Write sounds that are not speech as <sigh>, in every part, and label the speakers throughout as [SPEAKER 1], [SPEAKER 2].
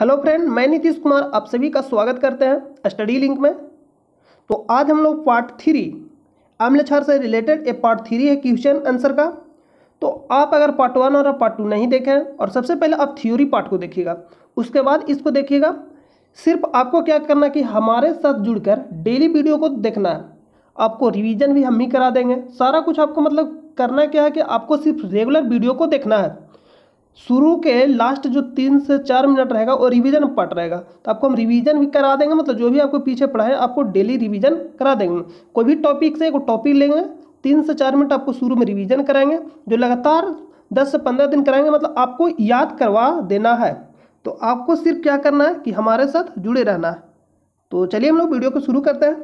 [SPEAKER 1] hello friend मैं नीतीश कुमार आप सभी का स्वागत करते हैं स्टडी लिंक में तो आज हम लोग पार्ट थ्री आम्ल क्षार से रिलेटेड ये पार्ट थ्री है क्वेश्चन आंसर का तो आप अगर पार्ट वन और पार्ट टू नहीं देखें और सबसे पहले आप थ्योरी पार्ट को देखिएगा उसके बाद इसको देखिएगा सिर्फ आपको क्या करना कि हमारे साथ जुड़कर डेली वीडियो को देखना है आपको रिविजन भी हम ही करा देंगे सारा कुछ आपको मतलब करना क्या है कि आपको सिर्फ रेगुलर वीडियो को देखना है शुरू के लास्ट जो तीन से चार मिनट रहेगा वो रिवीजन पार्ट रहेगा तो आपको हम रिवीजन भी करा देंगे मतलब जो भी आपको पीछे पढ़ा है आपको डेली रिवीजन करा देंगे कोई भी टॉपिक से एक टॉपिक लेंगे तीन से चार मिनट आपको शुरू में रिवीजन कराएंगे जो लगातार दस से पंद्रह दिन कराएंगे मतलब आपको याद करवा देना है तो आपको सिर्फ क्या करना है कि हमारे साथ जुड़े रहना है तो चलिए हम लोग वीडियो को शुरू करते हैं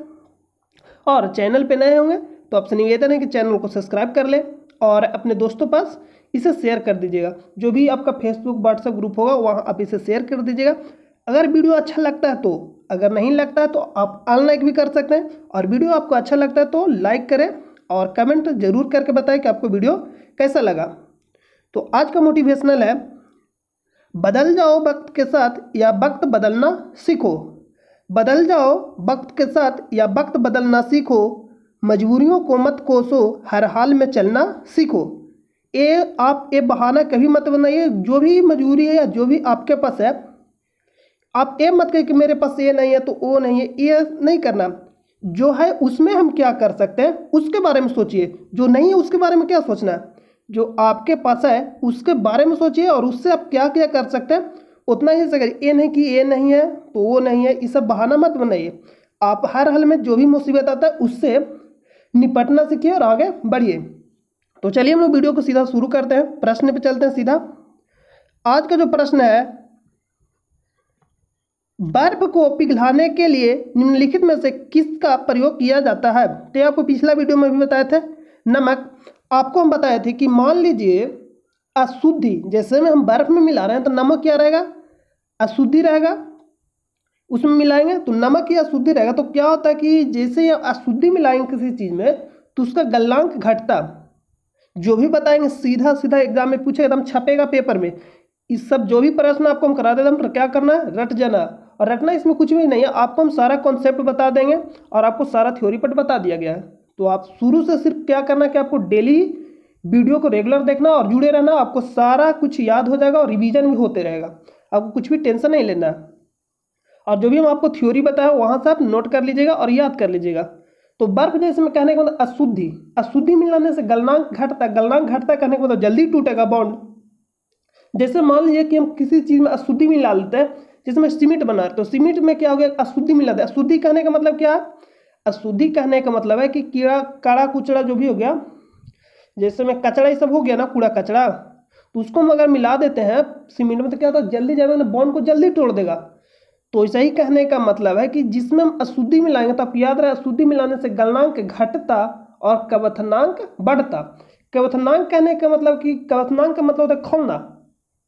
[SPEAKER 1] और चैनल पर नए होंगे तो आपसे निवेदन है कि चैनल को सब्सक्राइब कर लें और अपने दोस्तों पास इसे शेयर कर दीजिएगा जो भी आपका फेसबुक व्हाट्सएप ग्रुप होगा वहाँ आप इसे शेयर कर दीजिएगा अगर वीडियो अच्छा लगता है तो अगर नहीं लगता है तो आप अनलाइक भी कर सकते हैं और वीडियो आपको अच्छा लगता है तो लाइक करें और कमेंट जरूर करके बताएं कि आपको वीडियो कैसा लगा तो आज का मोटिवेशनल है बदल जाओ वक्त के साथ या वक्त बदलना सीखो बदल जाओ वक्त के साथ या वक्त बदलना सीखो मजबूरियों को मत कोसो हर हाल में चलना सीखो ये आप ये बहाना कभी मत बनाइए जो भी मजबूरी है या जो भी आपके पास है आप ये मत कहिए कि मेरे पास ये नहीं है तो वो नहीं है ये नहीं करना जो है उसमें हम क्या कर सकते हैं उसके बारे में सोचिए जो नहीं है उसके बारे में क्या सोचना है जो आपके पास है उसके बारे में सोचिए और उससे आप क्या क्या कर सकते हैं उतना ही सर ये नहीं कि ये नहीं है तो वो नहीं है ये सब बहाना मत बनाइए आप हर हाल में जो भी मुसीबत आता है उससे निपटना सीखिए और आगे बढ़िए तो चलिए हम लोग वीडियो को सीधा शुरू करते हैं प्रश्न पे चलते हैं सीधा आज का जो प्रश्न है बर्फ को पिघलाने के लिए निम्नलिखित में से किसका प्रयोग किया जाता है तो आपको पिछला वीडियो में भी बताए थे नमक आपको हम बताए थे कि मान लीजिए अशुद्धि जैसे में हम बर्फ में मिला रहे हैं तो नमक क्या रहेगा अशुद्धि रहेगा उसमें मिलाएंगे तो नमक या अशुद्धि रहेगा तो क्या होता है कि जैसे अशुद्धि मिलाएंगे किसी चीज़ में तो उसका गलनांक घटता जो भी बताएंगे सीधा सीधा एग्जाम में पूछे एकदम छपेगा पेपर में इस सब जो भी प्रश्न आपको हम करा देते हम क्या करना है रट जाना और रटना इसमें कुछ भी नहीं है आपको हम सारा कॉन्सेप्ट बता देंगे और आपको सारा थ्योरी पट बता दिया गया है तो आप शुरू से सिर्फ क्या करना कि आपको डेली वीडियो को रेगुलर देखना और जुड़े रहना आपको सारा कुछ याद हो जाएगा और रिविजन भी होते रहेगा आपको कुछ भी टेंशन नहीं लेना और जो भी हम आपको थ्योरी बताए वहाँ से आप नोट कर लीजिएगा और याद कर लीजिएगा तो बर्फ जैसे में कहने का मतलब अशुद्धि अशुद्धि मिलाने से गलनांक घटता गलनांक घटता कहने का मतलब जल्दी टूटेगा बॉन्ड जैसे मान लीजिए कि हम किसी चीज़ में अशुद्धि मिला लेते हैं जिसमें सीमेंट बना तो सीमेंट में क्या हो गया अशुद्धि मिला दे अशुद्धि कहने का मतलब क्या अशुद्धि कहने का मतलब है कि कीड़ा काड़ा कुचड़ा जो भी हो गया जैसे में कचरा ये सब हो गया ना कूड़ा कचरा तो उसको हम अगर मिला देते हैं सीमेंट में तो क्या होता है जल्दी जाएगा ना बॉन्ड को जल्दी तोड़ देगा तो ऐसा ही कहने का मतलब है कि जिसमें हम अशुद्धि मिलाएंगे तो आप याद रहे अशुद्धि मिलाने से गलनांक घटता और कवथनांक बढ़ता कवथनांक कहने का मतलब कि कवथनांक का मतलब होता है खोलना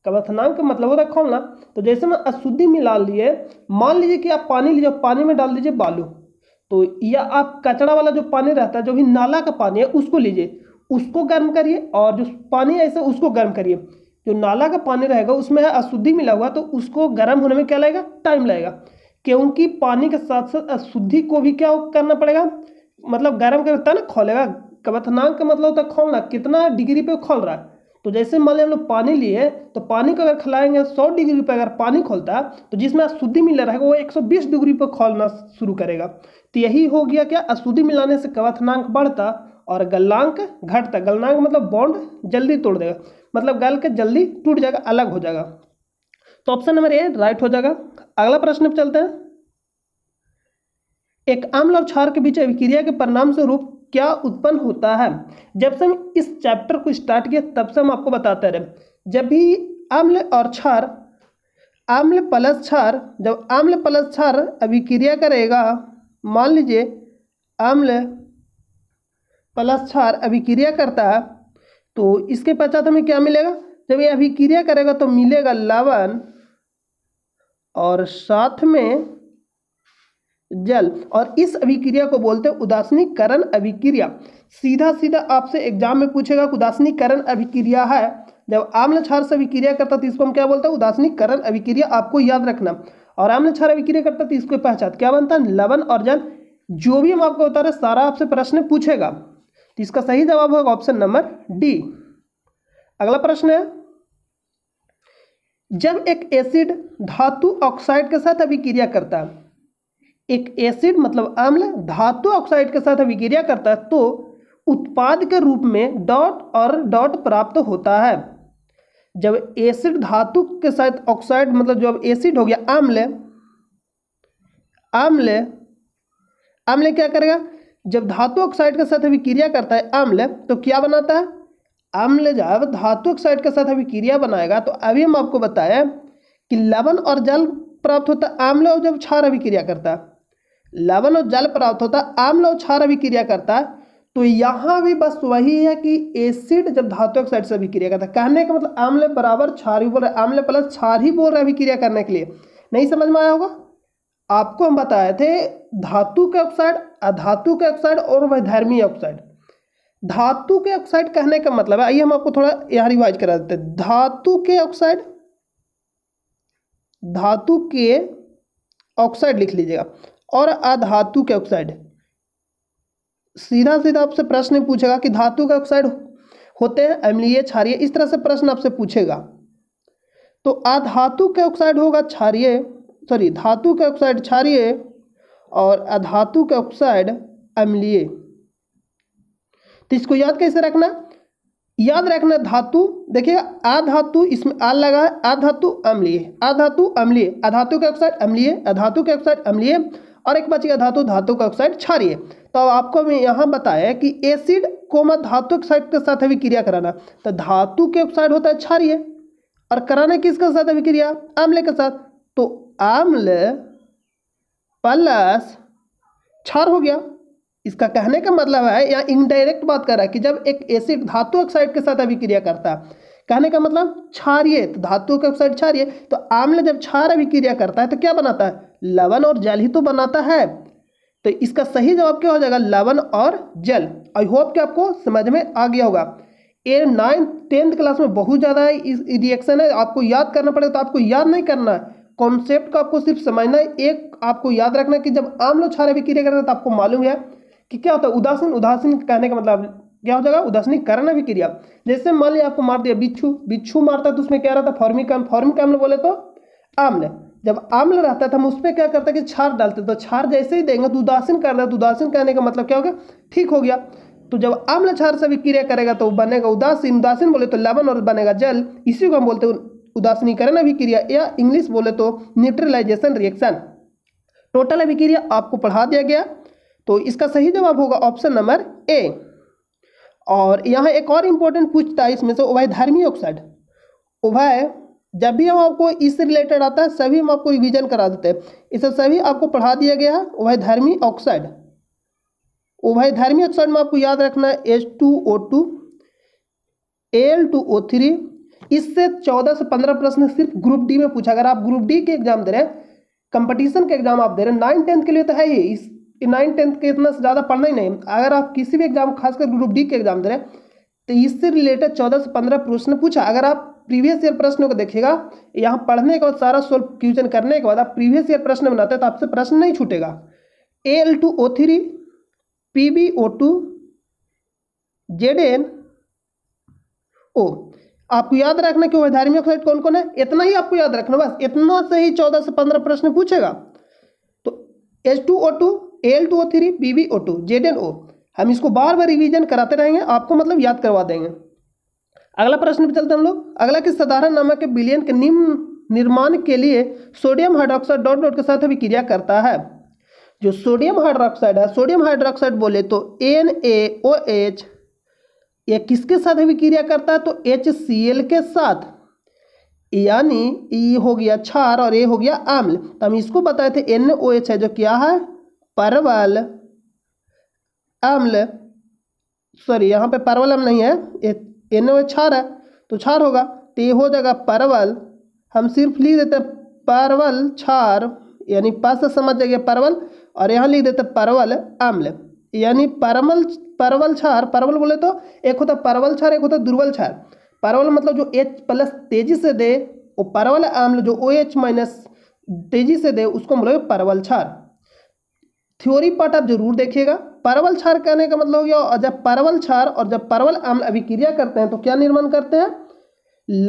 [SPEAKER 1] कवथनांक का मतलब होता है खोलना तो जैसे मैं अशुद्धि मिला लिए मान लीजिए कि आप पानी लीजिए पानी में डाल दीजिए बालू तो या आप कचरा वाला जो पानी रहता है जो भी नाला का पानी है उसको लीजिए उसको गर्म करिए और जो पानी ऐसे उसको गर्म करिए जो नाला का पानी रहेगा उसमें है अशुद्धि मिला हुआ तो उसको गर्म होने में क्या लगेगा टाइम लगेगा क्योंकि पानी के साथ साथ अशुद्धि को भी क्या करना पड़ेगा मतलब गर्म करता है ना खोलेगा क्वथनांक का मतलब होता है खोलना कितना डिग्री पे खोल रहा है तो जैसे मान लिया हम लोग पानी लिए तो पानी को अगर खिलाएंगे सौ डिग्री पर अगर पानी खोलता तो जिसमें अशुद्धि मिला रहेगा वो बीस डिग्री पर खोलना शुरू करेगा तो यही हो गया क्या अशुद्धि मिलाने से कवथनांक बढ़ता और गलनांक घटता गलनांक मतलब बॉन्ड जल्दी तोड़ देगा मतलब गल के जल्दी टूट जाएगा अलग हो जाएगा तो ऑप्शन नंबर ए राइट हो जाएगा अगला प्रश्न पर चलते हैं एक अम्ल और क्षार के बीच अभिक्रिया के परिणाम स्वरूप क्या उत्पन्न होता है जब से हम इस चैप्टर को स्टार्ट किया तब से हम आपको बताते रहे जब भी अम्ल और क्षार आम्ल प्लस क्षार जब आम्ल प्लस क्षार अभिक्रिया करेगा मान लीजिए आम्ल प्लस क्षार अभिक्रिया करता है तो इसके पश्चात हमें क्या मिलेगा जब ये अभिक्रिया करेगा तो मिलेगा लवण और साथ में जल और इस अभिक्रिया को बोलते हैं उदासनीकरण अभिक्रिया सीधा सीधा आपसे एग्जाम में पूछेगा कि उदासनीकरण अभिक्रिया है जब आम्ल क्षार से अभिक्रिया करता तो इसको हम क्या बोलते हैं उदासनीकरण अभिक्रिया आपको याद रखना और आम्ल क्षार अभिक्रिया करता तो इसको पहचान क्या बनता है लवण और जल जो भी हम आपको बता रहे सारा आपसे प्रश्न पूछेगा तो इसका सही जवाब होगा ऑप्शन नंबर डी अगला प्रश्न है जब एक एसिड धातु ऑक्साइड के साथ अभिक्रिया करता है एक एसिड मतलब अम्ल धातु ऑक्साइड के साथ अभिक्रिया करता है तो उत्पाद के रूप में डॉट और डॉट प्राप्त होता है जब एसिड धातु के साथ ऑक्साइड मतलब जब एसिड हो गया आम्ल आम्ल आम्ल क्या करेगा जब धातु ऑक्साइड के साथ अभिक्रिया करता है अम्ल तो क्या बनाता है अम्ल जब धातु ऑक्साइड के साथ अभिक्रिया बनाएगा तो अभी हम आपको बताए कि लवण और जल प्राप्त होता है आम्ल और जब क्षार अभिक्रिया करता है लवण और जल प्राप्त होता है आम्ल और क्षार अभिक्रिया करता है तो यहाँ भी बस वही है कि एसिड जब धातु ऑक्साइड से अभिक्रिया करता है कहने का मतलब आम्ल बराबर क्षार ही बोल रहे आम्ल प्लस क्षार ही बोल रहा है अभिक्रिया करने के लिए नहीं समझ में आया होगा आपको हम बताए थे धातु के ऑक्साइड अधातु के ऑक्साइड और वैधर्मी ऑक्साइड धातु के ऑक्साइड कहने का मतलब है आइए हम आपको थोड़ा यहाँ रिवाइज करा देते हैं धातु के ऑक्साइड धातु के ऑक्साइड लिख लीजिएगा और अधातु के ऑक्साइड सीधा सीधा आपसे प्रश्न पूछेगा कि धातु के ऑक्साइड होते हैं अम्लीय क्षारीय इस तरह से प्रश्न आपसे पूछेगा तो अधातु के ऑक्साइड होगा क्षारीय सॉरी धातु के ऑक्साइड क्षारीय और अधातु के ऑक्साइड अम्लीय तो इसको याद कैसे रखना याद रखना धातु देखिए आधातु इसमें आ लगा है आधातु अम्लीय आधातु अम्लीय अधातु के ऑक्साइड अम्लीय अधातु के ऑक्साइड अम्लीय और एक बच धातु धातु का ऑक्साइड क्षारिय तो आपको मैं यहाँ बताया कि एसिड कोमा धातु ऑक्साइड के साथ अभिक्रिया कराना तो धातु के ऑक्साइड होता है क्षारिय और कराना किसके साथ अभिक्रिया आमले के साथ तो आम्ल प्लस क्षार हो गया इसका कहने का मतलब है या इनडायरेक्ट बात कर रहा है कि जब एक एसिड धातु ऑक्साइड के साथ अभिक्रिया करता है कहने का मतलब क्षारिय तो धातु के ऑक्साइड क्षारिय तो आम्ल जब क्षार अभिक्रिया करता है तो क्या बनाता है लवण और जल ही तो बनाता है तो इसका सही जवाब क्या हो जाएगा लवण और जल आई होप कि आपको समझ में आ गया होगा ए नाइन्थ टेंथ क्लास में बहुत ज़्यादा इस रिएक्शन है आपको याद करना पड़ेगा तो आपको याद नहीं करना है कॉन्सेप्ट को आपको सिर्फ समझना है एक आपको याद रखना कि जब आम्ल क्षार अभिक्रिया करते हैं तो आपको मालूम है कि क्या होता है उदासीन उदासीन कहने का मतलब क्या हो जाएगा उदासीनीकरण अभिक्रिया जैसे मान लिया आपको मार दिया बिच्छू बिच्छू मारता तो उसमें क्या रहता है फॉर्मिक आम्ल फॉर्मिक आम्ल बोले तो आम्ल जब आम्ल रहता था तो हम उस पर क्या करते हैं कि छार डालते तो छार जैसे ही देंगे तो उदासीन कर रहे तो उदासीन कहने का मतलब क्या हो गया ठीक हो गया तो जब आम्ल छार से अभिक्रिया करेगा तो बनेगा उदासीन उदासीन बोले तो लवण और बनेगा जल इसी को हम बोलते हैं उदासनीकरण अभिक्रिया या इंग्लिश बोले तो न्यूट्रलाइजेशन रिएक्शन टोटल अभिक्रिया आपको पढ़ा दिया गया तो इसका सही जवाब होगा ऑप्शन नंबर ए और यहाँ एक और इम्पोर्टेंट पूछता है इसमें से उभय धर्मी ऑक्साइड उभय जब भी हम आपको इस रिलेटेड आता है सभी हम आपको रिवीजन करा देते हैं इसे सभी आपको पढ़ा दिया गया है उभय धर्मी ऑक्साइड उभय धर्मी ऑक्साइड में आपको याद रखना है H two O two L two O three इससे चौदह से पंद्रह प्रश्न सिर्फ ग्रुप डी में पूछा अगर आप ग्रुप डी के एग्जाम दे रहे हैं कंपटीशन के एग्जाम आप दे रहे हैं नाइन टेंथ के लिए तो है ही इस नाइन टेंथ के इतना ज़्यादा पढ़ना ही नहीं अगर आप किसी भी एग्जाम खासकर ग्रुप डी के एग्जाम दे रहे हैं तो इससे रिलेटेड चौदह से पंद्रह प्रश्न पूछा अगर आप प्रीवियस ईयर प्रश्नों को देखिएगा यहाँ पढ़ने के बाद सारा सोल्व क्वेश्चन करने के बाद आप प्रीवियस ईयर प्रश्न बनाते हैं तो आपसे प्रश्न नहीं छूटेगा A L two O three P B O two Z N O आपको याद रखना कि वैधार्मिक ऑक्साइड कौन कौन है इतना ही आपको याद रखना बस इतना से ही चौदह से पंद्रह प्रश्न पूछेगा तो H two O two L two O three B B O two Z N O हम इसको बार बार रिवीजन कराते रहेंगे आपको मतलब याद करवा देंगे अगला प्रश्न भी चलते हम लोग अगला किस साधारण नमक के बिलियन के निम्न निर्माण के लिए सोडियम हाइड्रोक्साइड डॉट डॉट के साथ अभिक्रिया करता है जो सोडियम हाइड्रोक्साइड है सोडियम हाइड्रोक्साइड बोले तो एन ए ओ एच ये किसके साथ अभिक्रिया करता है तो एच सी एल के साथ यानी ई e हो गया क्षार और ए हो गया आम्ल तो हम इसको बताए थे एन ओ एच है जो क्या है परवल आम्ल सॉरी यहाँ पे परवल आम्ल नहीं है एन ओ एच क्षार है तो क्षार होगा तो ये हो जाएगा परवल हम सिर्फ लिख देते हैं परवल क्षार यानी पास समझ जाएगा परवल और यहाँ लिख देते परवल आम्ल यानी परमल परवल क्षार परवल बोले तो एक होता परवल क्षार एक होता दुर्बल क्षार परवल मतलब जो एच प्लस तेजी से दे वो परवल आम्ल जो ओ एच माइनस तेजी से दे उसको हम लोग परवल क्षार थ्योरी पार्ट आप जरूर देखिएगा परवल क्षार कहने का मतलब हो गया और जब परवल क्षार और जब परवल आम्ल अभिक्रिया करते हैं तो क्या निर्माण करते हैं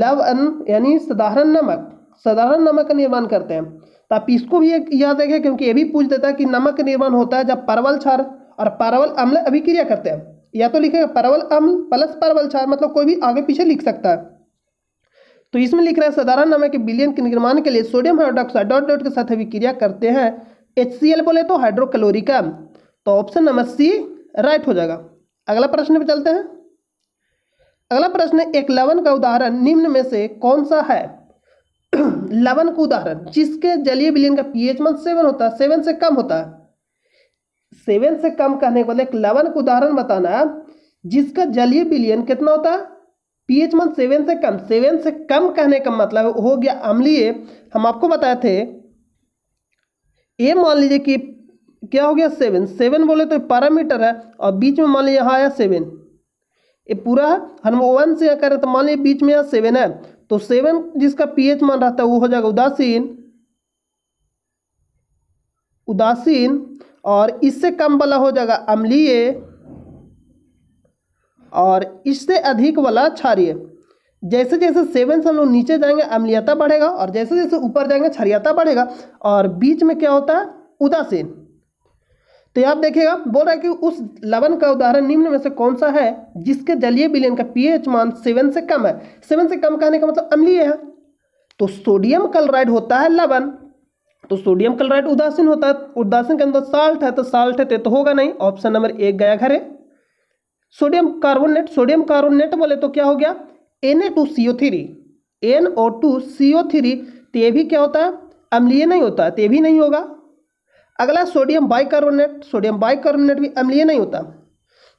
[SPEAKER 1] लव अन यानी साधारण नमक साधारण नमक का निर्माण करते हैं तो आप इसको भी याद रखें क्योंकि ये भी पूछ देता है कि नमक निर्माण होता है जब परवल क्षार और परवल अम्ल अभिक्रिया करते हैं या तो लिखेगा परवल अम्ल प्लस परवल क्षार मतलब कोई भी आगे पीछे लिख सकता है तो इसमें लिख रहा है साधारण नमक के बिलियन के निर्माण के लिए सोडियम हाइड्रोक्साइड डॉट डॉट के साथ अभिक्रिया करते हैं एच बोले तो हाइड्रोक्लोरिका तो ऑप्शन नंबर सी राइट हो जाएगा अगला प्रश्न पर चलते हैं अगला प्रश्न एक लवन का उदाहरण निम्न में से कौन सा है <clears throat> लवन का उदाहरण जिसके जलीय विलीन का पीएच मान सेवन होता है सेवन से कम होता है सेवन से कम कहने के बदले एक लवन का उदाहरण बताना जिसका जलीय विलियन कितना होता है पीएच मन सेवन से कम सेवन से कम कहने का मतलब हो गया अम्लीय हम आपको बताए थे ये मान लीजिए कि क्या हो गया सेवन सेवन बोले तो पैरामीटर है और बीच में मान लीजिए यहाँ आया सेवन ये पूरा हम वन से करें तो मान लीजिए बीच में यहाँ सेवन है तो सेवन जिसका पीएच मान रहता है वो हो जाएगा उदासीन उदासीन और इससे कम वाला हो जाएगा अम्लीय और इससे अधिक वाला क्षारिय जैसे जैसे सेवन से हम लोग नीचे जाएंगे अम्लीयता बढ़ेगा और जैसे जैसे ऊपर जाएंगे क्षरियता बढ़ेगा और बीच में क्या होता है उदासीन तो आप देखिएगा बोल रहा है कि उस लवण का उदाहरण निम्न में से कौन सा है जिसके जलीय विलयन का पीएच मान सेवन से कम है सेवन से कम कहने का मतलब अम्लीय है तो सोडियम क्लोराइड होता है लवण तो सोडियम क्लोराइड उदासीन होता है उदासीन के अंदर साल्ट है तो साल्ट है तो होगा नहीं ऑप्शन नंबर एक गया घर है सोडियम कार्बोनेट सोडियम कार्बोनेट बोले तो क्या हो गया N A two C O three N O two C O three तो ये भी क्या होता है अम्लीय नहीं होता है तो ये भी नहीं होगा अगला सोडियम बाइकार्बोनेट सोडियम बाइकार्बोनेट भी अम्लीय नहीं होता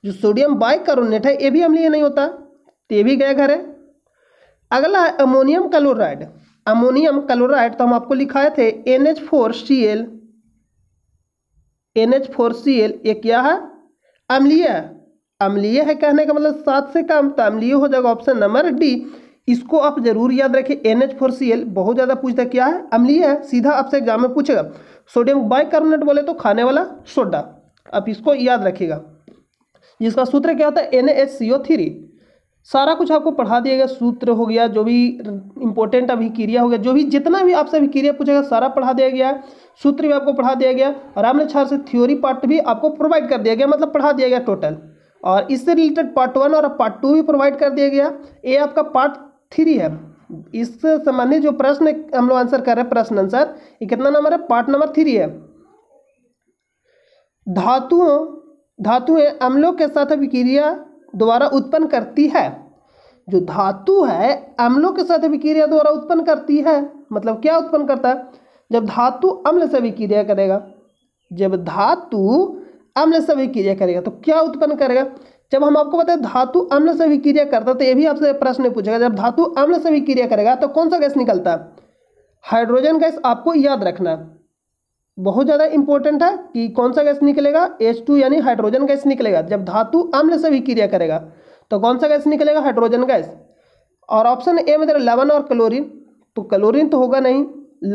[SPEAKER 1] जो सोडियम बाइकार्बोनेट है ये भी अम्लीय नहीं होता तो ये भी गया घर है अगला है अमोनियम क्लोराइड अमोनियम क्लोराइड तो हम आपको लिखाए थे N H four C L N H four C L ये क्या है अम्लीय अम्लीय है कहने का मतलब सात से कम तो अम्लीय हो जाएगा ऑप्शन नंबर डी इसको आप जरूर याद रखें N H four C L बहुत ज़्यादा पूछता क्या है अम्लीय है सीधा आपसे एग्जाम में पूछेगा सोडियम बाइकार्बोनेट बोले तो खाने वाला सोडा आप इसको याद रखिएगा जिसका सूत्र क्या होता है N H C O three सारा कुछ आपको पढ़ा दिया गया सूत्र हो गया जो भी इंपॉर्टेंट क्रिया हो गया जो भी जितना भी आपसे क्रिया पूछेगा सारा पढ़ा दिया गया है सूत्र भी आपको पढ़ा दिया गया और आपने छात्र से थ्योरी पार्ट भी आपको प्रोवाइड कर दिया गया मतलब पढ़ा दिया गया टोटल और इससे रिलेटेड पार्ट वन और पार्ट टू भी प्रोवाइड कर दिया गया ये आपका पार्ट थ्री है इससे संबंधित जो प्रश्न हम लोग आंसर कर रहे हैं प्रश्न आंसर ये कितना नंबर है पार्ट नंबर थ्री है धातुओं धातुएं अम्लों के साथ अभिक्रिया द्वारा उत्पन्न करती है जो धातु है अम्लों के साथ अभिक्रिया द्वारा उत्पन्न करती है मतलब क्या उत्पन्न करता है जब धातु अम्ल से अभिक्रिया करेगा जब धातु अम्ल से अभिक्रिया करेगा तो क्या उत्पन्न करेगा जब हम आपको बताए धातु अम्ल से अभिक्रिया करता है तो ये भी आपसे प्रश्न पूछेगा जब धातु अम्ल से अभिक्रिया करेगा तो कौन सा गैस निकलता है हाइड्रोजन गैस आपको याद रखना है बहुत ज़्यादा इंपॉर्टेंट है कि कौन सा गैस निकलेगा एच टू यानी हाइड्रोजन गैस निकलेगा जब धातु अम्ल से भी क्रिया करेगा तो कौन सा गैस निकलेगा हाइड्रोजन गैस और ऑप्शन ए में जरा लवन और क्लोरीन तो क्लोरीन तो होगा नहीं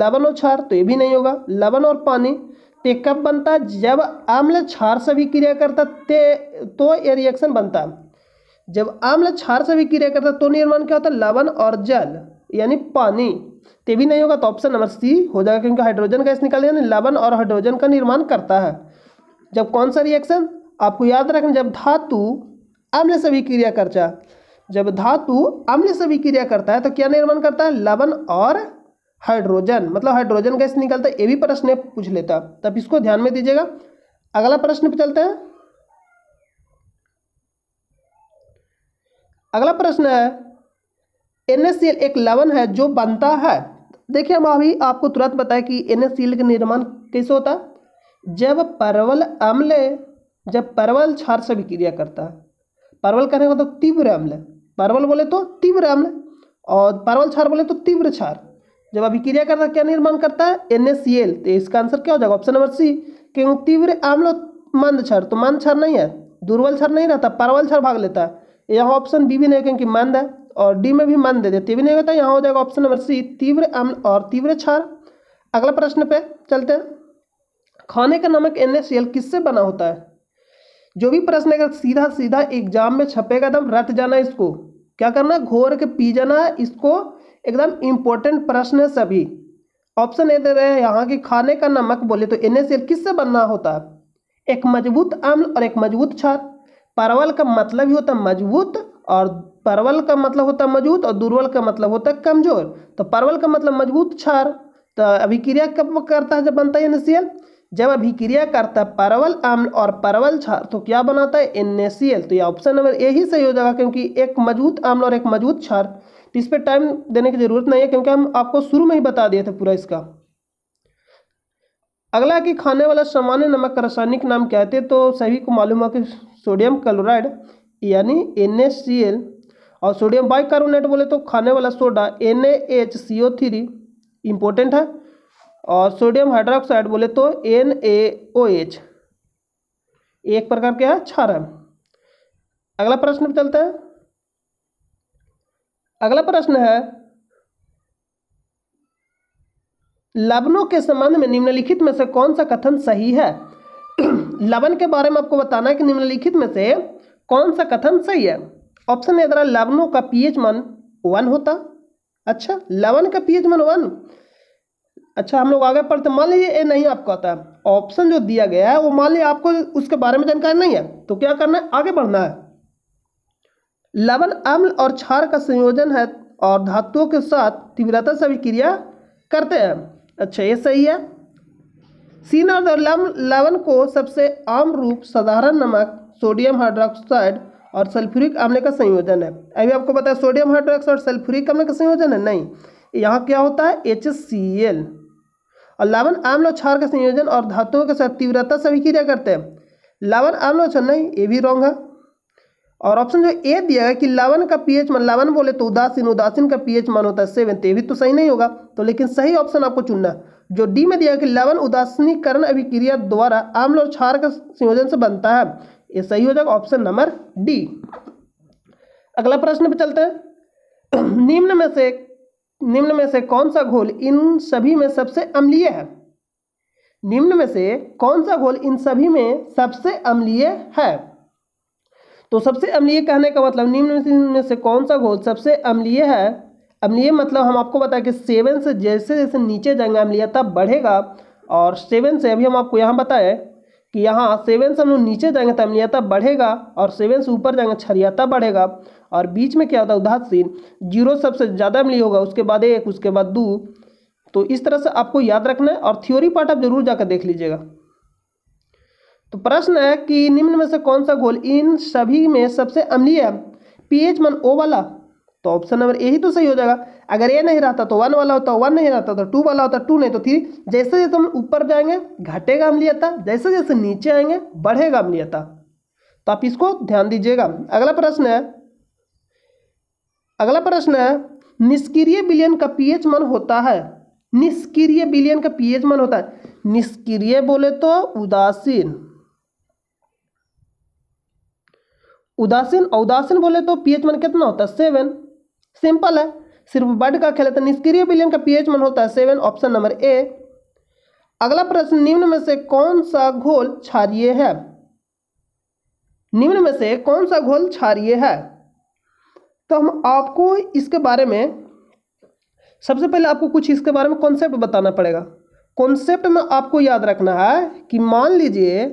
[SPEAKER 1] लवन और क्षार तो ये भी नहीं होगा लवन और पानी तो कब बनता जब आम्ल क्षार से भी क्रिया करता ते तो ये रिएक्शन बनता जब आम्ल क्षार से भी क्रिया करता तो निर्माण क्या होता है लवन और जल यानी पानी तो भी नहीं होगा तो ऑप्शन नंबर सी हो जाएगा क्योंकि हाइड्रोजन गैस निकाल यानी लवन और हाइड्रोजन का निर्माण करता है जब कौन सा रिएक्शन आपको याद रखना जब धातु अम्ल से भी क्रिया करता जब धातु अम्ल से भी क्रिया करता है तो क्या निर्माण करता है लवन और हाइड्रोजन मतलब हाइड्रोजन गैस निकलता है ये भी प्रश्न पूछ लेता तब इसको ध्यान में दीजिएगा अगला प्रश्न पे चलते हैं अगला प्रश्न है एन एक लवन है जो बनता है देखिए हम अभी आपको तुरंत बताएं कि एन का निर्माण कैसे होता जब परवल अम्ल जब परवल क्षार से विक्रिया करता है परवल कहने का तो तीव्र अम्ल परवल बोले तो तीव्र अम्ल और परवल क्षार बोले तो तीव्र क्षार जब अभिक्रिया करता क्या निर्माण करता है एन तो इसका आंसर क्या हो जाएगा ऑप्शन नंबर सी क्योंकि तीव्र अम्ल मंद क्षार तो मंद क्षार नहीं है दुर्बल क्षार नहीं रहता परवल क्षार भाग लेता है यह ऑप्शन बी भी नहीं क्योंकि मंद है और डी में भी मन दे देते भी नहीं होता तो यहाँ हो जाएगा ऑप्शन नंबर सी तीव्र अम्ल और तीव्र क्षार अगला प्रश्न पे चलते हैं खाने का नमक एन किससे बना होता है जो भी प्रश्न अगर सीधा सीधा एग्जाम में छपेगा एकदम तो रट जाना इसको क्या करना घोर के पी जाना इसको एकदम इम्पोर्टेंट प्रश्न है सभी ऑप्शन ये दे रहे हैं यहाँ की खाने का नमक बोले तो एन किससे बनना होता है एक मजबूत अम्ल और एक मजबूत क्षार परवल का मतलब ही होता है मजबूत और परवल का मतलब होता है मजबूत और दुर्बल का मतलब होता है कमजोर तो परवल का मतलब मजबूत क्षार तो अभिक्रिया कब करता है जब बनता है एन जब अभिक्रिया करता है परवल अम्ल और परवल क्षार तो क्या बनाता है एन तो ये ऑप्शन नंबर ए ही सही हो जाएगा क्योंकि एक मजबूत अम्ल और एक मजबूत क्षार तो इस पर टाइम देने की जरूरत नहीं है क्योंकि हम आपको शुरू में ही बता दिए थे पूरा इसका अगला कि खाने वाला सामान्य नमक का रासायनिक नाम कहते तो सभी को मालूम है कि सोडियम क्लोराइड यानी एन और सोडियम बाइकार्बोनेट बोले तो खाने वाला soda N H C O three important है और सोडियम हाइड्रोक्साइड बोले तो एन ए ओ एच एक प्रकार क्या है क्षार है अगला प्रश्न पे चलते हैं अगला प्रश्न है लवणों के संबंध में निम्नलिखित में से कौन सा कथन सही है <clears throat> लवण के बारे में आपको बताना है कि निम्नलिखित में से कौन सा कथन सही है ऑप्शन याद रहा लवनों का पीएच मान वन होता अच्छा लवन का पीएच मान वन अच्छा हम लोग आगे पढ़ते मान लीजिए ये नहीं आपको आता ऑप्शन जो दिया गया है वो मान लीजिए आपको उसके बारे में जानकारी नहीं है तो क्या करना है आगे बढ़ना है लवन अम्ल और क्षार का संयोजन है और धातुओं के साथ तीव्रता से अभिक्रिया करते हैं अच्छा ये सही है सीना और को सबसे आम रूप साधारण नमक सोडियम हाइड्रोक्साइड और सल्फ्यूरिक आमले का संयोजन है अभी आपको बताया सोडियम हाइड्रोक्स और सल्फ्यूरिक आमले का संयोजन है नहीं यहाँ क्या होता है एच और लावन आम्ल और क्षार का संयोजन और धातुओं के साथ तीव्रता सभी क्रिया करते हैं लावन आम्ल और क्षार नहीं ये भी रॉन्ग है और ऑप्शन जो ए दिया गया कि लावन का पीएच मान लावन बोले तो उदासीन उदासीन का पीएच मान होता है सेवन ये भी तो सही नहीं होगा तो लेकिन सही ऑप्शन आपको चुनना जो डी में दिया गया कि लावन उदासीनीकरण अभिक्रिया द्वारा आम्ल और क्षार का संयोजन से बनता है ये सही हो जाएगा ऑप्शन नंबर डी अगला प्रश्न पे चलते हैं निम्न में से निम्न में से कौन सा घोल इन सभी में सबसे अम्लीय है निम्न में से कौन सा घोल इन सभी में सबसे अम्लीय है तो सबसे अम्लीय कहने का मतलब निम्न में से कौन सा घोल सबसे अम्लीय है अम्लीय मतलब हम आपको बताए कि सेवन से जैसे जैसे नीचे जाएंगे अम्लीयता बढ़ेगा और सेवन से अभी हम आपको यहाँ बताएं कि यहाँ सेवन से हम लोग नीचे जाएंगे तो अम्लीयता बढ़ेगा और सेवन से ऊपर जाएंगे क्षरियता बढ़ेगा और बीच में क्या होता है उदासीन जीरो सबसे ज़्यादा अमली होगा उसके बाद एक उसके बाद दो तो इस तरह से आपको याद रखना है और थ्योरी पार्ट आप जरूर जाकर देख लीजिएगा तो प्रश्न है कि निम्न में से कौन सा घोल इन सभी में सबसे अमली है एच मन ओ वाला तो ऑप्शन नंबर ए ही तो सही हो जाएगा अगर ए नहीं रहता तो वन वाला होता वन नहीं रहता तो टू वाला होता टू नहीं तो थ्री जैसे जैसे हम ऊपर जाएंगे घटेगा अम्लियता जैसे जैसे नीचे आएंगे बढ़ेगा अम्लियता तो आप इसको ध्यान दीजिएगा अगला प्रश्न है अगला प्रश्न है निष्क्रिय बिलियन का पीएच मान होता है निष्क्रिय बिलियन का पीएच मान होता है निष्क्रिय बोले तो उदासीन उदासीन उदासीन बोले तो पीएच मान कितना होता है सेवन सिंपल है सिर्फ बर्ड का खेल है तो निष्क्रिय विलियन का पीएच मान होता है सेवन ऑप्शन नंबर ए अगला प्रश्न निम्न में से कौन सा घोल क्षारिय है निम्न में से कौन सा घोल क्षारिय है तो हम आपको इसके बारे में सबसे पहले आपको कुछ इसके बारे में कॉन्सेप्ट बताना पड़ेगा कॉन्सेप्ट में आपको याद रखना है कि मान लीजिए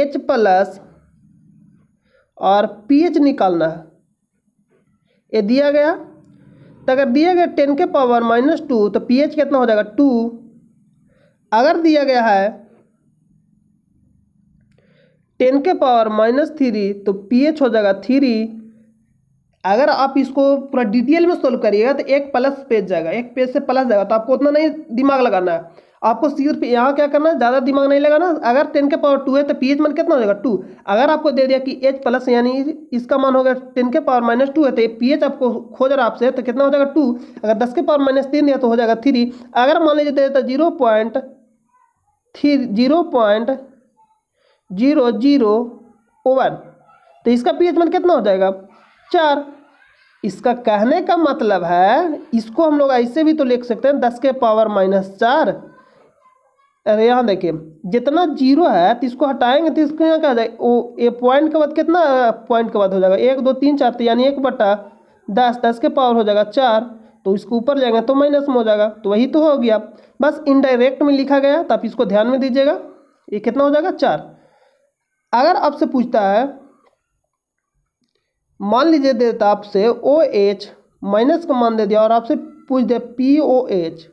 [SPEAKER 1] एच प्लस और पीएच निकालना है ये दिया गया तो अगर दिया गया टेन के पावर माइनस टू तो पी एच कितना हो जाएगा टू अगर दिया गया है टेन के पावर माइनस थ्री तो पी एच हो जाएगा थ्री अगर आप इसको पूरा डिटेल में सोल्व करिएगा तो एक प्लस पेज जाएगा एक पेज से प्लस जाएगा तो आपको उतना नहीं दिमाग लगाना है आपको सिर्फ यहाँ क्या करना है ज़्यादा दिमाग नहीं लगाना अगर टेन के पावर टू है तो पी एच मान कितना हो जाएगा टू अगर आपको दे दिया कि एच प्लस यानी इसका मान होगा टेन के पावर माइनस टू है तो पी एच आपको खोज रहा आपसे तो कितना हो जाएगा टू अगर दस के पावर माइनस तीन दिया तो हो जाएगा थ्री अगर मान लीजिए दे देता zero point three zero point zero zero one तो इसका पी एच मान कितना हो जाएगा चार इसका कहने का मतलब है इसको हम लोग ऐसे भी तो लिख सकते हैं दस के पावर माइनस चार अरे यहाँ देखिए जितना जीरो है तो इसको हटाएंगे तो इसको यहाँ क्या जाए वो ए पॉइंट के बाद कितना पॉइंट के बाद हो जाएगा एक दो तीन चार तो यानी एक बट्टा दस दस के पावर हो जाएगा चार तो इसको ऊपर जाएगा तो माइनस में हो जाएगा तो वही तो हो गया बस इनडायरेक्ट में लिखा गया तो आप इसको ध्यान में दीजिएगा ये कितना हो जाएगा चार अगर आपसे पूछता है मान लीजिए देता आपसे ओ एच माइनस का मान दे दिया और आपसे पूछ दे पी ओ एच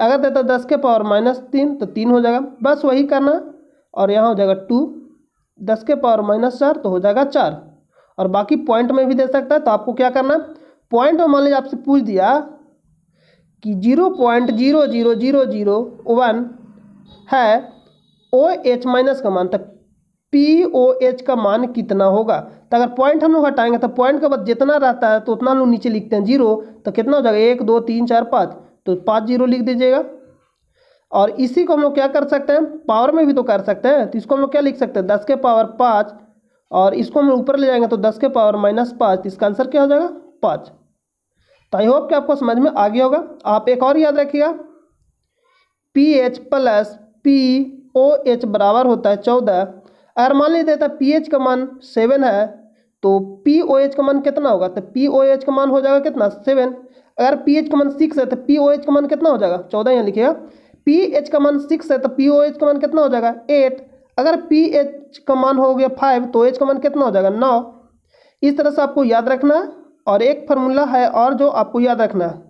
[SPEAKER 1] अगर देता तो दस के पावर माइनस तीन तो तीन हो जाएगा बस वही करना और यहाँ हो जाएगा टू दस के पावर माइनस चार तो हो जाएगा चार और बाकी पॉइंट में भी दे सकता है तो आपको क्या करना पॉइंट में मान लीजिए आपसे पूछ दिया कि zero point zero zero zero zero one है ओ एच माइनस का मान तक पी ओ एच का मान कितना होगा तो अगर पॉइंट हम लोग हटाएंगे तो पॉइंट के बाद जितना रहता है तो उतना हम लोग नीचे लिखते हैं जीरो तो कितना हो जाएगा एक दो तीन चार पाँच तो पाँच जीरो लिख दीजिएगा और इसी को हम लोग क्या कर सकते हैं पावर में भी तो कर सकते हैं तो इसको हम लोग क्या लिख सकते हैं दस के पावर पाँच और इसको हम ऊपर ले जाएंगे तो दस के पावर माइनस पाँच तो इसका आंसर क्या हो जाएगा पाँच तो आई होप कि आपको समझ में आ गया होगा आप एक और याद रखिएगा P H plus P O H बराबर होता है चौदह अगर मान लीजिए तो पी एच का मान सेवन है तो पी ओ एच का मान कितना होगा तो पी ओ एच का मान हो जाएगा कितना सेवन अगर पी एच का मन सिक्स है तो पी ओ एच का मन कितना हो जाएगा चौदह यहाँ लिखिएगा पी एच का मन सिक्स है तो पी ओ एच का मन कितना हो जाएगा एट अगर पी एच का मन हो गया फाइव तो एच का मन कितना हो जाएगा नौ इस तरह से आपको याद रखना है और एक फार्मूला है और जो आपको याद रखना है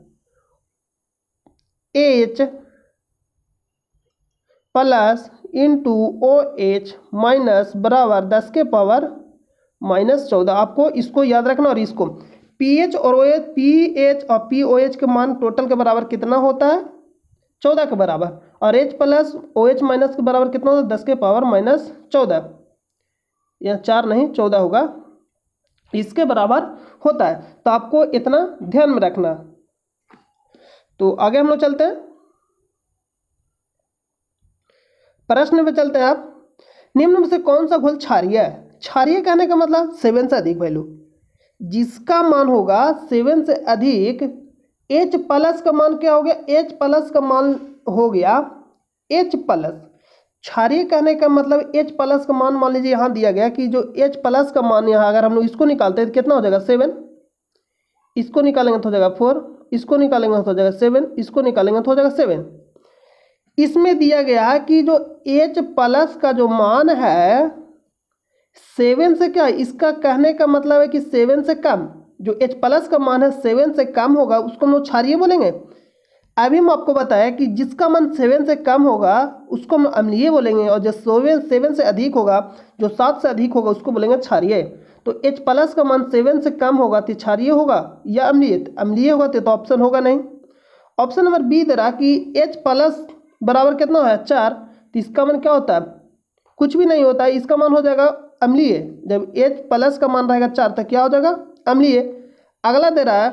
[SPEAKER 1] H plus into O H minus बराबर दस के पावर माइनस चौदह आपको इसको याद रखना और इसको पी एच और ओ एच पी एच और पी ओ एच के मान टोटल के बराबर कितना होता है चौदह के बराबर और H plus O H minus के बराबर कितना होता है दस के पावर माइनस चौदह या चार नहीं चौदह होगा इसके बराबर होता है तो आपको इतना ध्यान में रखना तो आगे हम लोग चलते हैं प्रश्न पे चलते हैं आप निम्न में से कौन सा घोल क्षारिय है क्षारिय कहने का मतलब सेवन से अधिक वैल्यू जिसका मान होगा सेवन से अधिक एच प्लस का मान क्या हो गया एच प्लस का मान हो गया एच प्लस क्षारीय कहने का मतलब एच प्लस का मान मान लीजिए यहाँ दिया गया कि जो एच प्लस का मान यहाँ अगर हम लोग इसको निकालते हैं तो कितना हो जाएगा सेवन इसको निकालेंगे तो हो जाएगा फोर इसको निकालेंगे तो हो जाएगा सेवन इसको निकालेंगे तो हो जाएगा सेवन इसमें दिया गया कि जो एच प्लस का जो मान है सेवन से क्या इसका कहने का मतलब है कि सेवन से कम जो एच प्लस का मान है सेवन से कम होगा उसको हम लोग क्षारिय बोलेंगे अभी हम आपको बताया कि जिसका मान सेवन से कम होगा उसको हम अम्लीय बोलेंगे और जो सेवन सेवन से अधिक होगा जो सात से अधिक होगा उसको बोलेंगे क्षारिय तो एच प्लस का मान सेवन से कम होगा तो क्षारिय होगा या अम्लीय अम्लीय होगा तो ऑप्शन होगा नहीं ऑप्शन नंबर बी दे रहा कि एच प्लस बराबर कितना है चार तो इसका मन क्या होता है कुछ भी नहीं होता है इसका मान हो जाएगा अम्लीय जब एच प्लस का मान रहेगा चार तो क्या हो जाएगा अम्लीय अगला दे रहा है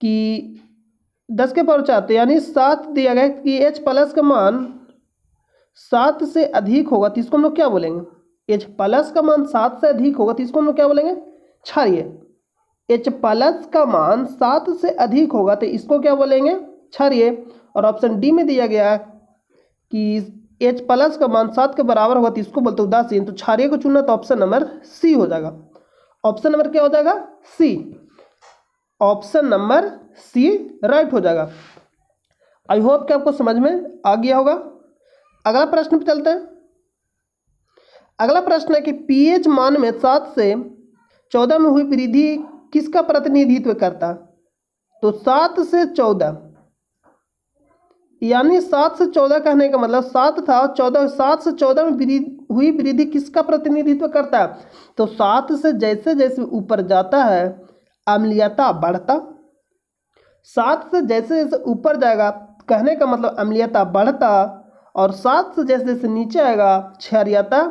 [SPEAKER 1] कि दस के पावर चार तो यानी सात दिया गया कि एच प्लस का मान सात से अधिक होगा तो इसको हम लोग क्या बोलेंगे एच प्लस का मान सात से अधिक होगा तो इसको हम लोग क्या बोलेंगे क्षारिय एच प्लस का मान सात से अधिक होगा तो इसको क्या बोलेंगे क्षारिय और ऑप्शन डी में दिया गया है कि एच प्लस का मान सात के बराबर होगा तो इसको बोलते उदासीन तो क्षारिय को चुनना तो ऑप्शन नंबर सी हो जाएगा ऑप्शन नंबर क्या हो जाएगा C option number C right हो जाएगा आई होप कि आपको समझ में आ गया होगा अगला प्रश्न पर चलते हैं अगला प्रश्न है कि पीएच मान में सात से चौदह में हुई वृद्धि किसका प्रतिनिधित्व करता तो सात से चौदह यानी सात से चौदह कहने का मतलब सात था चौदह सात से चौदह में हुई वृद्धि किसका प्रतिनिधित्व करता है तो सात से जैसे जैसे ऊपर जाता है अम्लीयता बढ़ता सात से जैसे जैसे ऊपर जाएगा कहने का मतलब अम्लीयता बढ़ता और सात से जैसे जैसे नीचे आएगा क्षरियता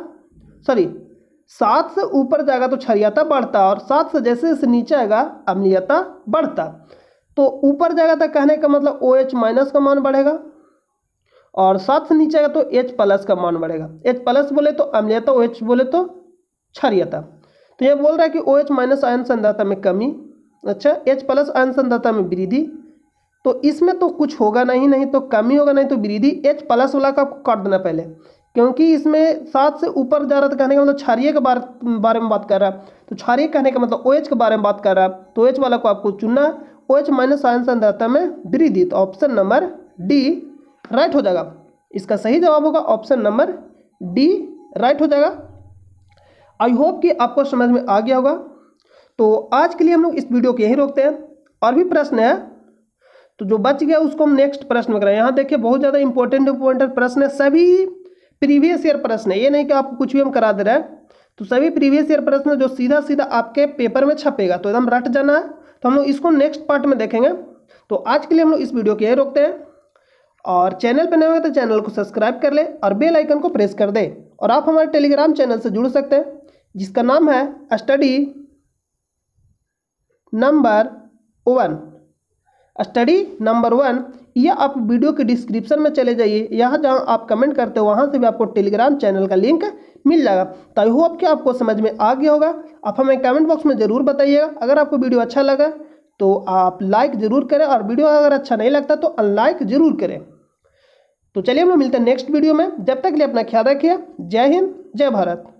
[SPEAKER 1] सॉरी सात से ऊपर जाएगा तो क्षरियता बढ़ता और सात से जैसे जैसे नीचे आएगा अम्लीयता बढ़ता तो ऊपर जाएगा तो कहने का मतलब ओ एच माइनस का मान बढ़ेगा और साथ नीचे आएगा तो एच प्लस का मान बढ़ेगा एच प्लस बोले तो अम्लियता ओ एच बोले तो क्षारियता तो ये बोल रहा है कि ओ एच माइनस आयन संधाता में कमी अच्छा एच प्लस आयन संधाता में वृद्धि तो इसमें तो कुछ होगा नहीं नहीं तो कमी होगा नहीं तो वृद्धि एच प्लस वाला का काट देना पहले क्योंकि इसमें सात से ऊपर जा रहा था कहने का मतलब क्षारिय के बारे बारे में बात कर रहा है तो क्षारिय कहने का मतलब ओ एच के बारे में बात कर रहा है तो ओ एच वाला को आपको चुनना है ओएच माइनस आयन सांद्रता में वृद्धि तो ऑप्शन नंबर डी राइट हो जाएगा इसका सही जवाब होगा ऑप्शन नंबर डी राइट हो जाएगा आई होप कि आपको समझ में आ गया होगा तो आज के लिए हम लोग इस वीडियो को यहीं रोकते हैं और भी प्रश्न है तो जो बच गया उसको हम नेक्स्ट प्रश्न में करें यहाँ देखिए बहुत ज़्यादा इंपॉर्टेंट इंपॉर्टेंट प्रश्न है सभी प्रीवियस ईयर प्रश्न है ये नहीं कि आपको कुछ भी हम करा दे रहे हैं तो सभी प्रीवियस ईयर प्रश्न जो सीधा सीधा आपके पेपर में छपेगा तो एकदम रट जाना है तो हम लोग इसको नेक्स्ट पार्ट में देखेंगे तो आज के लिए हम लोग इस वीडियो के यही रोकते हैं और चैनल पर नए हुए तो चैनल को सब्सक्राइब कर ले और बेल आइकन को प्रेस कर दे और आप हमारे टेलीग्राम चैनल से जुड़ सकते हैं जिसका नाम है study number one study number one या आप वीडियो के डिस्क्रिप्शन में चले जाइए यहाँ जहाँ आप कमेंट करते हो वहाँ से भी आपको टेलीग्राम चैनल का लिंक मिल जाएगा तो आई होप कि आपको समझ में आ गया होगा आप हमें कमेंट बॉक्स में ज़रूर बताइएगा अगर आपको वीडियो अच्छा लगा तो आप लाइक ज़रूर करें और वीडियो अगर अच्छा नहीं लगता तो अनलाइक ज़रूर करें तो चलिए हम लोग मिलते हैं नेक्स्ट वीडियो में जब तक लिए अपना ख्याल रखिए जय हिंद जय भारत